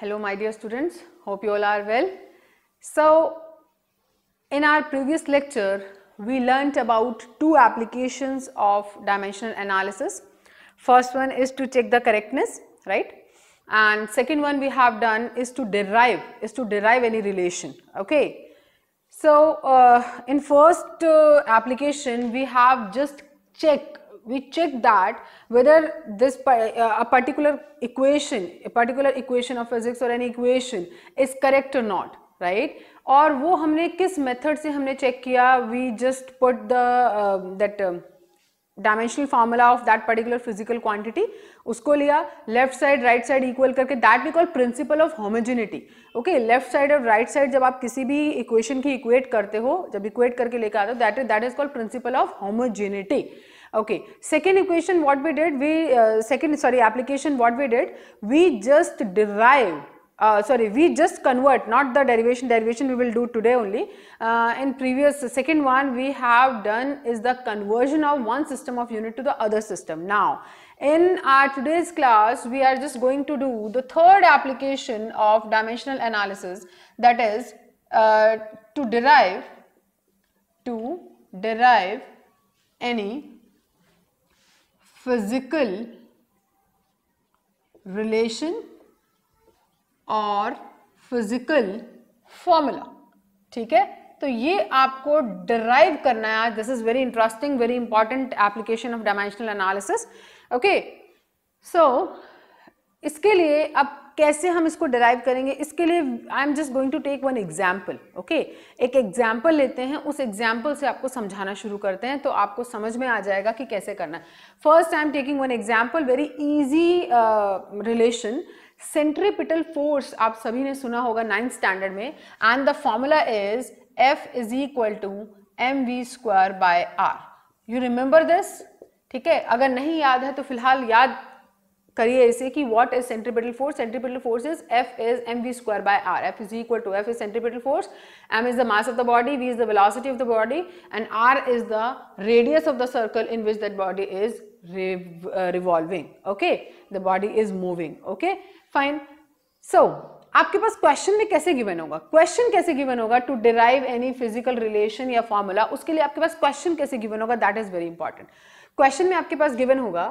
Hello my dear students, hope you all are well. So in our previous lecture, we learnt about two applications of dimensional analysis. First one is to check the correctness, right? And second one we have done is to derive, is to derive any relation, okay? So uh, in first uh, application, we have just checked we check that whether this uh, a particular equation a particular equation of physics or any equation is correct or not right और वो हमने किस method से हमने check किया we just put the that dimensional formula of that particular physical quantity उसको लिया left side right side equal करके that we call principle of homogeneity okay left side और राइट साइड जब आप किसी भी इक्वेशन की इक्वेट करते हो जब इक्वेट करके लेकर आते हो that that is called principle of homogeneity Okay, second equation what we did, we, uh, second, sorry, application what we did, we just derived uh, sorry we just convert not the derivation derivation we will do today only uh, in previous second one we have done is the conversion of one system of unit to the other system now in our today's class we are just going to do the third application of dimensional analysis that is uh, to derive to derive any physical relation और physical formula ठीक है तो ये आपको derive करना है this is very interesting very important application of dimensional analysis okay so इसके लिए अब कैसे हम इसको डिराइव करेंगे इसके लिए I am just going to take one example okay एक एग्जाम्पल लेते हैं उस एग्जाम्पल से आपको समझाना शुरू करते हैं तो आपको समझ में आ जाएगा कि कैसे करना है first I am taking one example very easy relation centripetal force आप सभी ने सुना होगा नाइन्थ स्टैंडर्ड में and the formula is F is equal to M V square by R you remember this ठीक है अगर नहीं याद है तो फिलहाल याद करिए इसे कि what is centripetal force centripetal force is F is M V square by R F is equal to F is centripetal force M is the mass of the body V is the velocity of the body and R is the radius of the circle in which that body is revolving okay the body is moving okay fine so आपके पास question में कैसे given होगा question कैसे given होगा to derive any physical relation या formula उसके लिए आपके पास क्वेश्चन कैसे गिवन होगा that is very important question में आपके पास गिवन होगा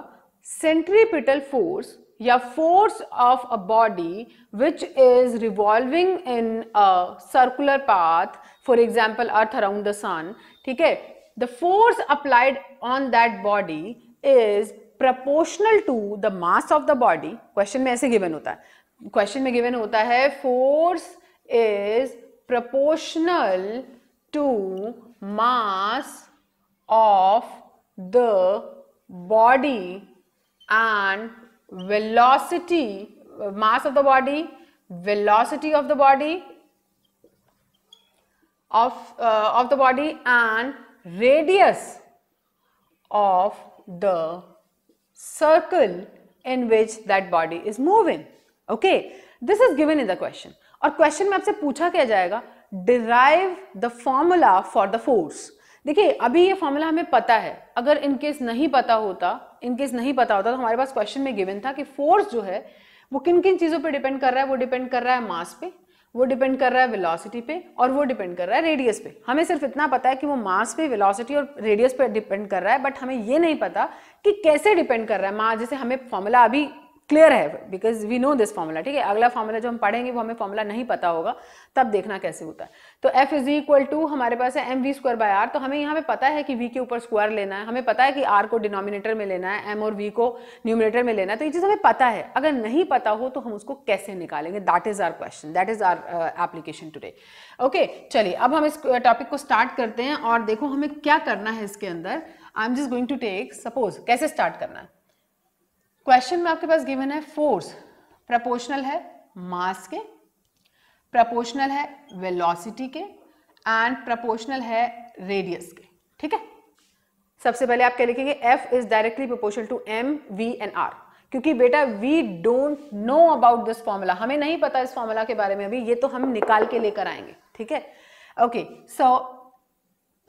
सेंट्रीपिटल फोर्स या force of a body which is revolving in a circular path for example earth around the sun ठीक है the force applied on that body is proportional to the mass of the body question में ऐसे given होता है question में given होता है force is proportional to mass of the body and velocity, mass of the body, velocity of the body, of, uh, of the body and radius of the circle in which that body is moving. Okay, this is given in the question. or question में आपसे पूछा kya jayega? Derive the formula for the force. देखिए अभी ये formula हमें पता है अगर इनकेस नहीं पता होता इनकेस नहीं पता होता तो हमारे पास क्वेश्चन में गिवन था कि फोर्स जो है वो किन किन चीज़ों पे डिपेंड कर रहा है वो डिपेंड कर रहा है मास पे वो डिपेंड कर रहा है वेलोसिटी पे और वो डिपेंड कर रहा है रेडियस पे हमें सिर्फ इतना पता है कि वो मास पे वेलोसिटी और रेडियस पे डिपेंड कर रहा है बट हमें ये नहीं पता कि कैसे डिपेंड कर रहा है मास जैसे हमें फॉर्मूला अभी क्लियर है because we know this formula ठीक है अगला फॉर्मूला जो हम पढ़ेंगे वो हमें फॉर्मूला नहीं पता होगा तब देखना कैसे होता है तो एफ इज इक्वल टू हमारे पास है M V square by R तो हमें यहाँ पे पता है कि वी के ऊपर स्क्वायर लेना है हमें पता है कि आर को डिनोमिनेटर में लेना है एम और वी को न्यूमिनेटर में लेना है तो ये चीज़ हमें पता है अगर नहीं पता हो तो हम उसको कैसे निकालेंगे that is our question that is our application today okay चलिए अब हम इस टॉपिक uh, को स्टार्ट करते हैं और देखो हमें क्या करना है इसके अंदर I am just going to take suppose कैसे स्टार्ट करना है क्वेश्चन में आपके पास गिवन है फोर्स प्रपोर्शनल है मास के प्रपोर्शनल है वेलोसिटी के एंड प्रपोर्शनल है रेडियस के ठीक है सबसे पहले आप क्या लिखेंगे F is directly proportional to M V and R क्योंकि बेटा we don't know about this formula हमें नहीं पता इस फॉर्मूला के बारे में अभी ये तो हम निकाल के लेकर आएंगे ठीक है okay so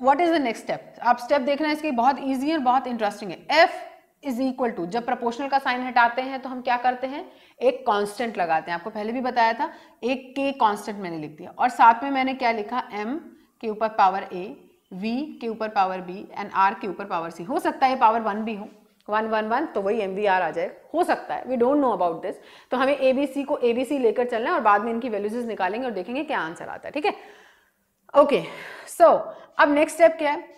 what is the next step आप स्टेप देख रहे हैं इसकी बहुत ईजी और बहुत इंटरेस्टिंग है एफ इज इक्वल टू जब प्रोपोर्शनल का साइन हटाते हैं तो हम क्या करते हैं एक कांस्टेंट लगाते हैं आपको पहले भी बताया था एक के कांस्टेंट मैंने लिख दिया और साथ में मैंने क्या लिखा एम के ऊपर पावर ए वी के ऊपर पावर बी एंड आर के ऊपर पावर सी हो सकता है पावर वन भी हो वन वन वन तो वही एम वी आर आ जाएगा हो सकता है we don't know about this तो हमें ए बी सी को ए बी सी लेकर चलना है और बाद में इनकी वैल्यूज निकालेंगे और देखेंगे क्या आंसर आता है ठीक है ओके सो अब नेक्स्ट स्टेप क्या है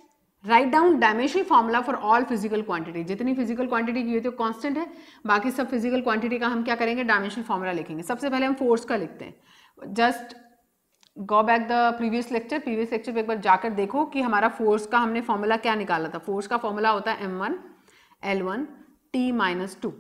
write down dimension formula for all physical quantity जितनी फिजिकल क्वांटिटी की होती है कांस्टेंट है बाकी सब फिजिकल क्वांटिटी का हम क्या करेंगे डायमेंशन फॉर्मूला लिखेंगे सबसे पहले हम फोर्स का लिखते हैं just go back the previous lecture previous lecture पर एक बार जाकर देखो कि हमारा फोर्स का हमने फॉर्मूला क्या निकाला था फोर्स का फॉर्मूला होता है M one L one T minus two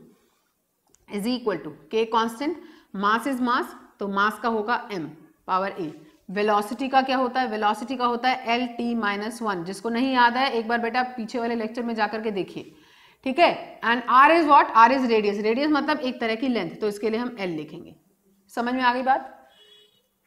is equal to K constant mass is mass तो मास का होगा एम पावर ए वेलोसिटी का क्या होता है वेलोसिटी का होता है एल टी माइनस वन जिसको नहीं याद है एक बार बेटा पीछे वाले लेक्चर में जाकर के देखिए ठीक है and R is what R is radius radius मतलब एक तरह की लेंथ तो इसके लिए हम एल लिखेंगे समझ में आ गई बात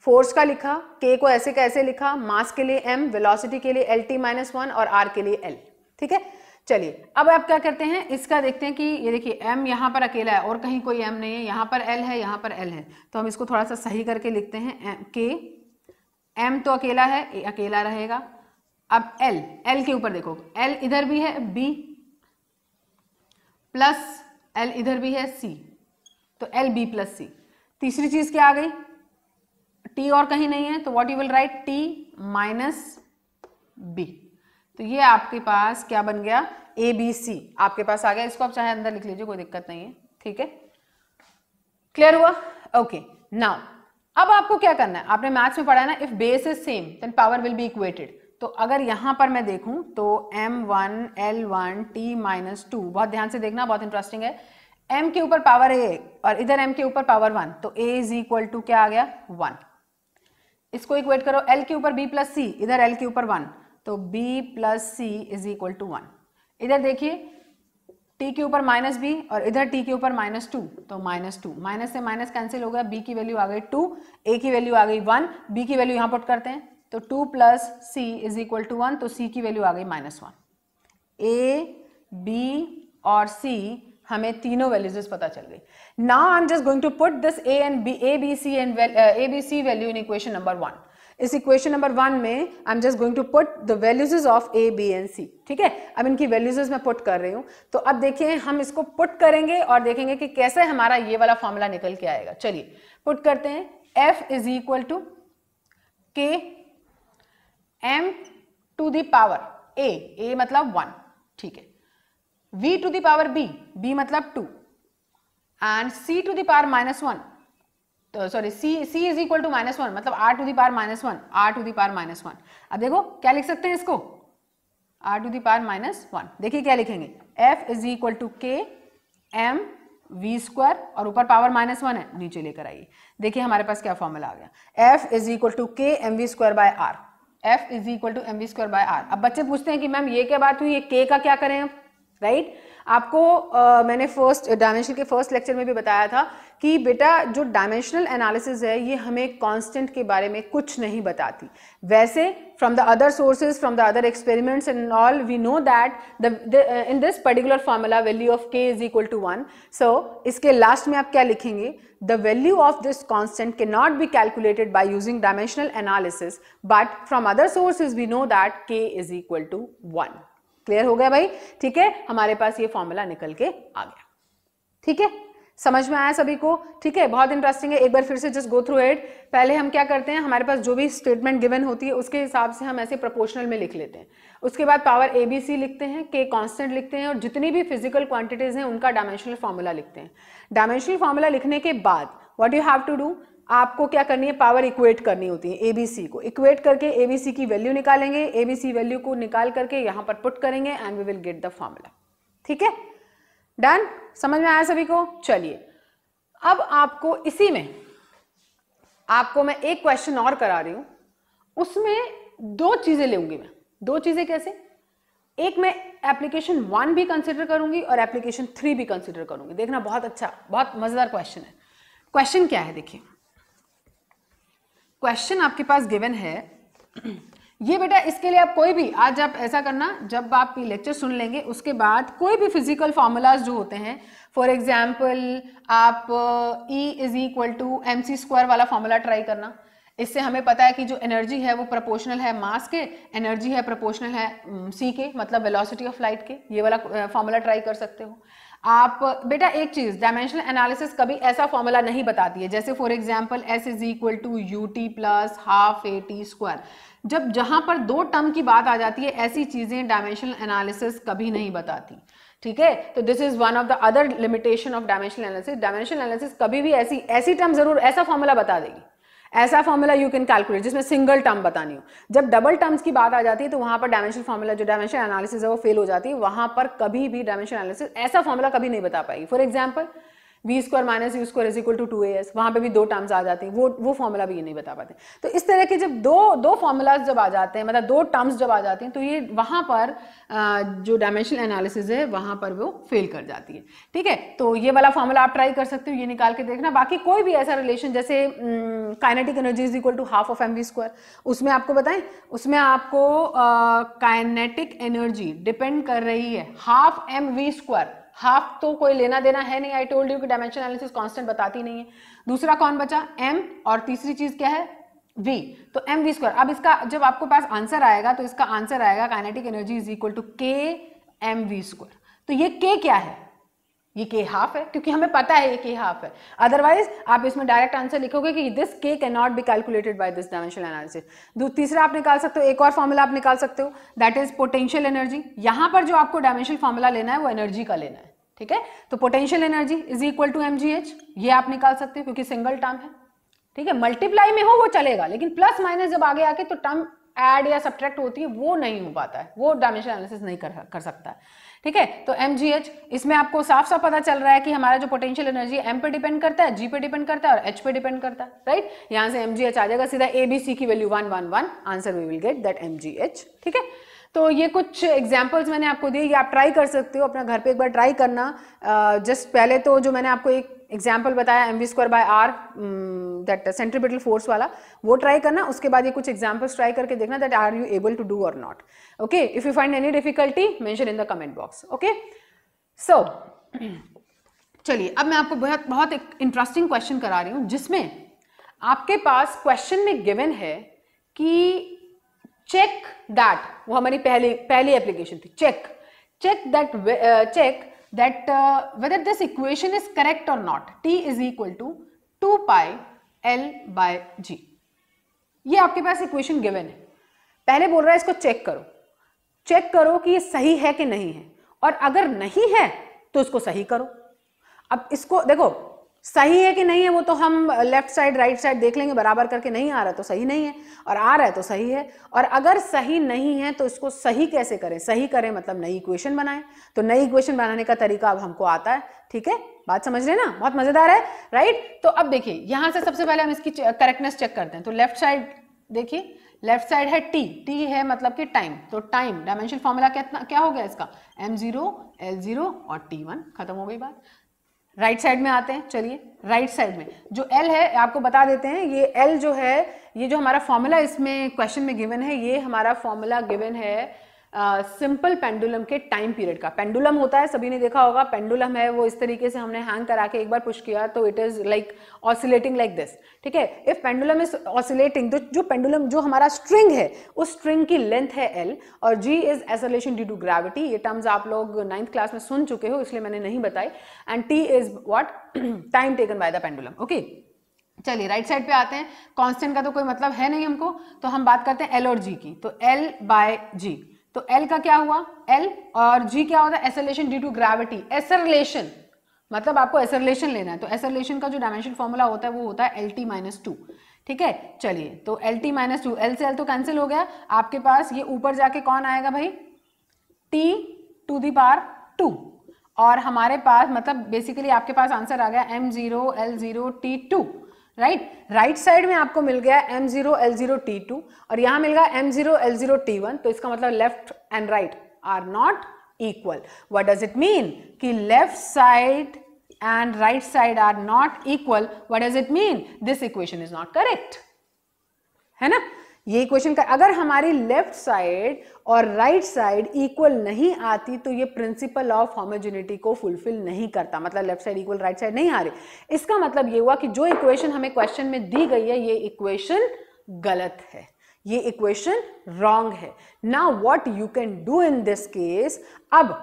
फोर्स का लिखा के को ऐसे कैसे लिखा मास के लिए एम वेलोसिटी के लिए एल टी माइनस वन और आर के लिए एल ठीक है चलिए अब आप क्या करते हैं इसका देखते हैं कि ये देखिए एम यहां पर अकेला है और कहीं कोई एम नहीं है यहां पर एल है यहां पर एल है तो हम इसको थोड़ा सा सही करके लिखते हैं के एम तो अकेला है ए अकेला रहेगा अब एल एल के ऊपर देखो एल इधर भी है बी प्लस एल इधर भी है सी तो एल बी प्लस सी तीसरी चीज क्या आ गई टी और कहीं नहीं है तो what you will write T minus B तो ये आपके पास क्या बन गया ए बी सी आपके पास आ गया इसको आप चाहे अंदर लिख लीजिए कोई दिक्कत नहीं है ठीक है क्लियर हुआ ओके नाउ अब आपको क्या करना है आपने मैथ्स में पढ़ा है ना if base is same then power will be equated तो अगर यहां पर मैं देखूं तो M one L one T minus two बहुत ध्यान से देखना बहुत इंटरेस्टिंग है एम के ऊपर पावर ए और इधर एम के ऊपर पावर वन तो ए इज इक्वल टू क्या आ गया वन इसको इक्वेट करो एल के ऊपर बी प्लस सी इधर एल के ऊपर वन तो B plus C is equal to one इधर देखिए टी के ऊपर माइनस बी और इधर टी के ऊपर माइनस टू तो माइनस टू माइनस से माइनस कैंसिल हो गया बी की वैल्यू आ गई टू ए की वैल्यू आ गई वन बी की वैल्यू यहाँ पुट करते हैं तो two plus C is equal to one तो सी की वैल्यू आ गई माइनस वन ए बी और सी हमें तीनों वैल्यूज पता चल गई now I am just going to put this A and B A B C and A B C value in equation number one इस इक्वेशन नंबर वन में I am just going to put the values of A B and C ठीक है अब इनकी values मैं put कर रही हूँ तो अब देखिए हम इसको पुट करेंगे और देखेंगे कि कैसे हमारा ये वाला फॉर्मूला निकल के आएगा चलिए पुट करते हैं F is equal to K M to the power A A मतलब वन ठीक है V to the power B B मतलब two and C to the power minus one तो sorry C C is equal to minus one मतलब R to the power minus one R to the power minus one अब देखो क्या लिख सकते हैं इसको R to the power minus one देखिए क्या लिखेंगे F is equal to K M V square और ऊपर पावर माइनस वन है नीचे लेकर आइए देखिए हमारे पास क्या फॉर्मूला आ गया F is equal to K M V square by R F is equal to M V square by R अब बच्चे पूछते हैं कि मैम ये क्या बात हुई ये के का क्या करें अब राइट right? आपको आ, मैंने फर्स्ट डायमेंशन के फर्स्ट लेक्चर में भी बताया था कि बेटा जो डायमेंशनल एनालिसिस है ये हमें कांस्टेंट के बारे में कुछ नहीं बताती वैसे from the other sources from the other experiments and all we know that the in this particular formula value of K is equal to one so इसके लास्ट में आप क्या लिखेंगे the value of this constant K not be calculated by using dimensional analysis but from other sources we know that K is equal to one clear हो गया भाई ठीक है हमारे पास ये फॉर्मूला निकल के आ गया ठीक है समझ में आया सभी को ठीक है बहुत इंटरेस्टिंग है एक बार फिर से जस्ट गो थ्रू इट पहले हम क्या करते हैं हमारे पास जो भी स्टेटमेंट गिवन होती है उसके हिसाब से हम ऐसे प्रोपोर्शनल में लिख लेते हैं उसके बाद पावर ए बी सी लिखते हैं के कांस्टेंट लिखते हैं और जितनी भी फिजिकल क्वांटिटीज हैं उनका डायमेंशनल फॉर्मूला लिखते हैं डायमेंशनल फॉर्मूला लिखने के बाद what you have to do आपको क्या करनी है पावर इक्वेट करनी होती है एबीसी को इक्वेट करके एबीसी की वैल्यू निकालेंगे एबीसी वैल्यू को निकाल करके यहां पर पुट करेंगे and we will get the formula ठीक है डन समझ में आया सभी को चलिए अब आपको इसी में आपको मैं एक क्वेश्चन और करा रही हूं उसमें दो चीज़ें लेंगी मैं दो चीज़ें कैसे एक मैं एप्लीकेशन वन भी कंसिडर करूंगी और एप्लीकेशन थ्री भी कंसिडर करूंगी देखना बहुत अच्छा बहुत मज़ेदार क्वेश्चन है क्वेश्चन क्या है देखिए क्वेश्चन आपके पास गिवन है ये बेटा इसके लिए आप कोई भी आज आप ऐसा करना जब आप ये लेक्चर सुन लेंगे उसके बाद कोई भी फिजिकल फॉर्मूलाज जो होते हैं फॉर एग्जाम्पल आप E is equal to M C square वाला फॉर्मूला ट्राई करना इससे हमें पता है कि जो एनर्जी है वो प्रोपोर्शनल है मास के एनर्जी है प्रोपोर्शनल है सी mm, के मतलब वेलोसिटी ऑफ लाइट के ये वाला फॉर्मूला ट्राई कर सकते हो आप बेटा एक चीज डायमेंशनल एनालिसिस कभी ऐसा फॉर्मूला नहीं बताती है जैसे for example S is equal to U T plus half A T square जब जहां पर दो टर्म की बात आ जाती है ऐसी चीजें डायमेंशनल एनालिसिस कभी नहीं बताती ठीक है तो this is one of the other limitation of dimensional analysis dimensional analysis कभी भी ऐसी ऐसी टर्म जरूर ऐसा फॉर्मूला बता देगी ऐसा फॉर्मूला यू कैन कैलकुलेट जिसमें सिंगल टर्म बतानी हो जब डबल टर्म्स की बात आ जाती है तो वहां पर डायमेंशन फॉर्मूला जो डायमेंशन एनालिसिस है वो फेल हो जाती है वहां पर कभी भी डायमेंशन एनालिसिस ऐसा फॉर्मूला कभी नहीं बता पाएगी for example V square minus U square is equal to two A S वहाँ पर भी दो टर्म्स आ जाती हैं वो वो फॉर्मूला भी ये नहीं बता पाते तो इस तरह के जब दो दो फॉर्मूलाज जब आ जाते हैं मतलब दो टर्म्स जब आ जाते हैं तो ये वहाँ पर जो डायमेंशनल एनालिसिस है वहाँ पर वो फेल कर जाती है ठीक है तो ये वाला फॉर्मूला आप ट्राई कर सकते हो ये निकाल के देखना बाकी कोई भी ऐसा रिलेशन जैसे kinetic energy is equal to half of M V square उसमें आपको बताएं उसमें आपको काइनेटिक एनर्जी डिपेंड कर रही है half M V square half तो कोई लेना देना है नहीं आई टोल्ड यू कि डायमेंशन एनालिसिस कॉन्स्टेंट बताती नहीं है दूसरा कौन बचा एम और तीसरी चीज क्या है वी तो एम वी स्क्वायर अब इसका जब आपको पास आंसर आएगा तो इसका आंसर आएगा kinetic energy is equal to K M V square तो ये के क्या है ये के हाफ है क्योंकि हमें पता है ये के हाफ है अदरवाइज आप इसमें डायरेक्ट आंसर लिखोगे कि this K can not be calculated by this dimensional analysis तीसरा आप निकाल सकते हो एक और फॉर्मूला आप निकाल सकते हो दैट इज पोटेंशियल एनर्जी यहां पर जो आपको डायमेंशनल फॉर्मूला लेना है वो एनर्जी का लेना है ठीक है तो potential energy is equal to M ये आप निकाल सकते हो क्योंकि सिंगल टर्म है ठीक है मल्टीप्लाई में हो वो चलेगा लेकिन प्लस माइनस जब आगे आके तो टर्म ऐड या सब्ट्रैक्ट होती है वो नहीं हो पाता है वो डायमेंशन एनालिसिस नहीं कर कर सकता है ठीक है तो एम जी एच इसमें आपको साफ साफ पता चल रहा है कि हमारा जो पोटेंशियल एनर्जी एम पे डिपेंड करता है जी पे डिपेंड करता है और एच पे डिपेंड करता है राइट यहाँ से एम जी एच आ जाएगा सीधा ए बी सी की value one one one answer we will get that M G H ठीक है तो ये कुछ एग्जाम्पल्स मैंने आपको दिए ये आप ट्राई कर सकते हो अपना घर पे एक बार ट्राई करना जस्ट पहले तो जो मैंने आपको एक एग्जाम्पल बताया M V square by R that centripetal force वाला वो ट्राई करना उसके बाद ये कुछ एग्जाम्पल्स ट्राई करके देखना that are you able to do और not okay if you find any difficulty mention in the comment box okay so चलिए अब मैं आपको बहुत बहुत एक इंटरेस्टिंग क्वेश्चन करा रही हूँ जिसमें आपके पास क्वेश्चन में गिवन है कि चेक दैट वो हमारी पहली पहली एप्लीकेशन थी check check that check that uh, whether this equation is correct or not t is equal to 2 pi l by g ये आपके पास इक्वेशन गिवन है पहले बोल रहा है इसको चेक करो चेक करो कि ये सही है कि नहीं है और अगर नहीं है तो इसको सही करो अब इसको देखो सही है कि नहीं है वो तो हम लेफ्ट साइड राइट साइड देख लेंगे बराबर करके नहीं आ रहा तो सही नहीं है और आ रहा है तो सही है और अगर सही नहीं है तो इसको सही कैसे करें सही करें मतलब नई इक्वेशन बनाए तो नई इक्वेशन बनाने का तरीका अब हमको आता है ठीक है बात समझ रहे ना बहुत मजेदार है राइट तो अब देखिए यहां से सबसे पहले हम इसकी करेक्टनेस चेक करते हैं तो लेफ्ट साइड देखिए लेफ्ट साइड है टी टी है मतलब कि टाइम तो टाइम डायमेंशन फॉर्मूला क्या हो गया इसका एम जीरो एल जीरो और टी वन खत्म हो गई बात राइट साइड में आते हैं चलिए राइट साइड में जो एल है आपको बता देते हैं ये एल जो है ये जो हमारा फॉर्मूला इसमें क्वेश्चन में गिवन है ये हमारा फॉर्मूला गिवन है सिंपल uh, पेंडुलम के टाइम पीरियड का पेंडुलम होता है सभी ने देखा होगा पेंडुलम है वो इस तरीके से हमने हैंग करा के एक बार पुश किया तो it is like oscillating like this ठीक है इफ पेंडुलम इज ऑसिलेटिंग तो जो पेंडुलम जो हमारा स्ट्रिंग है उस स्ट्रिंग की लेंथ है एल और G is acceleration due to gravity ये टर्म्स आप लोग नाइन्थ क्लास में सुन चुके हो इसलिए मैंने नहीं बताई and T is what time taken by the pendulum okay चलिए राइट साइड पे आते हैं कांस्टेंट का तो कोई मतलब है नहीं हमको तो हम बात करते हैं एल और जी की तो एल बाय जी तो एल का क्या हुआ एल और जी क्या होता है acceleration due to gravity acceleration मतलब आपको एसरलेशन लेना है तो एसरलेशन का जो डायमेंशन फॉर्मूला होता है वो होता है एल टी माइनस टू ठीक है चलिए तो L T minus two L से एल तो कैंसिल हो गया आपके पास ये ऊपर जाके कौन आएगा भाई T to the power two और हमारे पास मतलब बेसिकली आपके पास आंसर आ गया M zero L zero T two right right side में आपको मिल गया M zero L zero T two और यहां मिल गया M zero L zero T one तो इसका मतलब left and right are not equal what does it mean कि left side and right side are not equal what does it mean this equation is not correct है ना ये question का अगर हमारी लेफ्ट साइड और राइट साइड इक्वल नहीं आती तो ये प्रिंसिपल ऑफ होमोजेनिटी को फुलफिल नहीं करता मतलब left side equal right side नहीं आ रही इसका मतलब ये हुआ कि जो इक्वेशन हमें क्वेश्चन में दी गई है ये इक्वेशन गलत है ये इक्वेशन रॉन्ग है ना what you can do in this case अब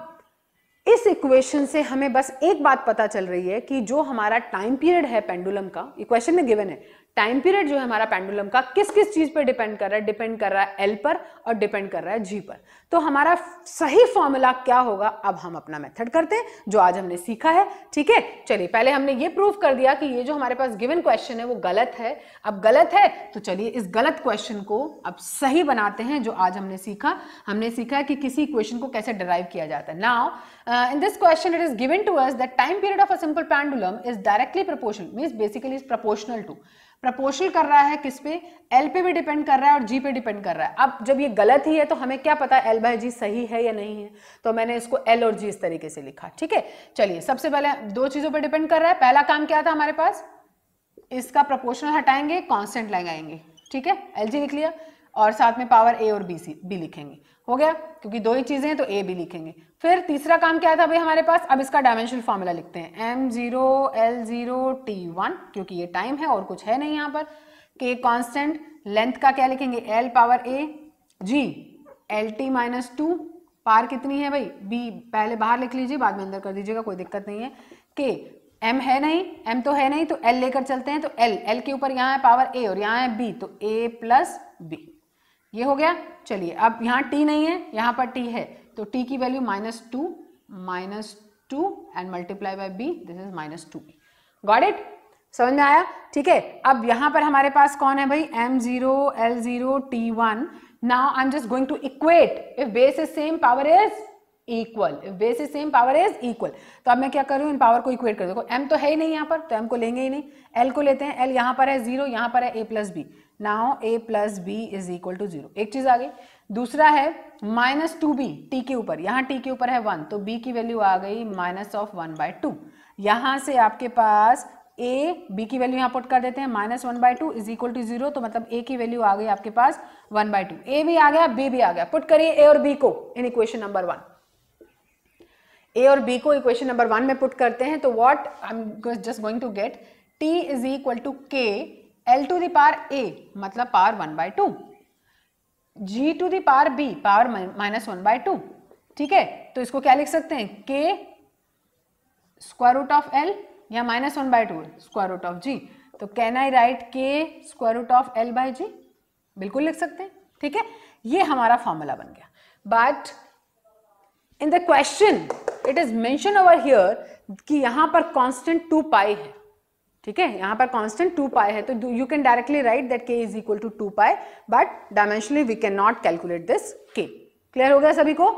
इस इक्वेशन से हमें बस एक बात पता चल रही है कि जो हमारा टाइम पीरियड है पेंडुलम का इक्वेशन में गिवन है टाइम पीरियड जो है हमारा पेंडुलम का किस किस चीज पर डिपेंड कर रहा है डिपेंड कर रहा है एल पर और डिपेंड कर रहा है जी पर तो हमारा सही फॉर्मूला क्या होगा अब हम अपना मेथड करते हैं जो आज हमने सीखा है ठीक है चलिए पहले हमने ये प्रूव कर दिया कि ये जो हमारे पास गिवन क्वेश्चन है वो गलत है अब गलत है तो चलिए इस गलत क्वेश्चन को अब सही बनाते हैं जो आज हमने सीखा हमने सीखा कि किसी क्वेश्चन को कैसे डिराइव किया जाता है now in this question it is given to us that time period of a simple pendulum is directly proportional means basically is proportional to proportional कर रहा है किस पे एल पे भी डिपेंड कर रहा है और जी पे डिपेंड कर रहा है अब जब ये गलत ही है तो हमें क्या पता एल बाय जी सही है या नहीं है तो मैंने इसको एल और जी इस तरीके से लिखा ठीक है चलिए सबसे पहले दो चीज़ों पर डिपेंड कर रहा है पहला काम क्या था हमारे पास इसका प्रपोर्शनल हटाएंगे कॉन्स्टेंट लगाएंगे ठीक है एल जी लिख लिया और साथ में पावर ए और बी सी बी लिखेंगे हो गया क्योंकि दो ही चीजें हैं तो ए भी लिखेंगे फिर तीसरा काम क्या था भाई हमारे पास अब इसका डायमेंशनल फॉर्मूला लिखते हैं M zero L zero T one क्योंकि ये टाइम है और कुछ है नहीं यहाँ पर के कांस्टेंट लेंथ का क्या लिखेंगे L power A G L T minus two power कितनी है भाई बी पहले बाहर लिख लीजिए बाद में अंदर कर दीजिएगा कोई दिक्कत नहीं है के एम है नहीं एम तो है नहीं तो एल लेकर चलते हैं तो एल एल के ऊपर यहाँ है पावर ए और यहाँ है बी तो ए प्लस बी ये हो गया चलिए अब यहाँ टी नहीं है यहाँ पर टी है तो टी की value minus two minus two and multiply by B this is minus two B got it समझ में आया ठीक है अब यहाँ पर हमारे पास कौन है भाई M zero L zero T one now I am just going to equate if base is same power is equal if base is same power is equal तो अब मैं क्या करूँ इन पावर को इक्वेट कर देखो एम तो है ही नहीं यहाँ पर तो एम को लेंगे ही नहीं एल को लेते हैं एल यहाँ पर है जीरो यहाँ पर है A plus B now A plus B is equal to zero एक चीज आ गई दूसरा है माइनस टू बी टी के ऊपर यहाँ टी के ऊपर है वन तो बी की वैल्यू आ गई minus of one by two यहाँ से आपके पास ए बी की वैल्यू यहाँ पुट कर देते हैं minus one by two is equal to zero तो मतलब ए की वैल्यू आ गई आपके पास वन बाय टू ए भी आ गया बी भी आ गया पुट करिए ए और बी को इन इक्वेशन नंबर वन ए और बी को इक्वेशन नंबर वन में पुट करते हैं तो what I am just going to get T is equal to K L to the power A मतलब power one by two G to the power B power minus one by two ठीक है तो इसको क्या लिख सकते हैं K square root of L या minus one by two square root of G तो can I write K square root of L by G बिल्कुल लिख सकते हैं ठीक है ये हमारा फॉर्मूला बन गया but in the question it is mention over here कि यहां पर कांस्टेंट टू पाई है ठीक है यहाँ पर कांस्टेंट टू पाई है तो you can directly write that K is equal to two pi but dimensionally we can not calculate this K clear हो गया सभी को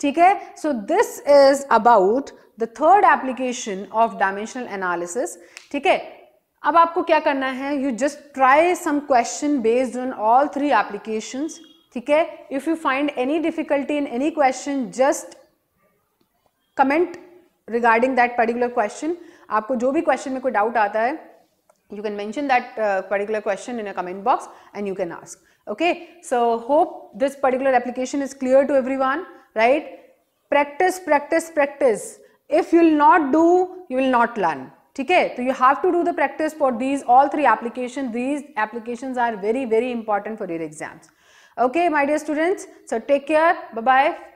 ठीक है so this is about the third application of dimensional analysis ठीक है अब आपको क्या करना है you just try some question based on all three application ठीक है if you find any difficulty in any question just comment regarding that particular question आपको जो भी क्वेश्चन में कोई डाउट आता है you can mention that particular question in a comment box and you can ask okay so hope this particular application is clear to everyone right practice practice practice if you'll not do you will not learn ठीक है तो you have to do the practice for these all three application these application are very very important for your exams okay my dear students so take care bye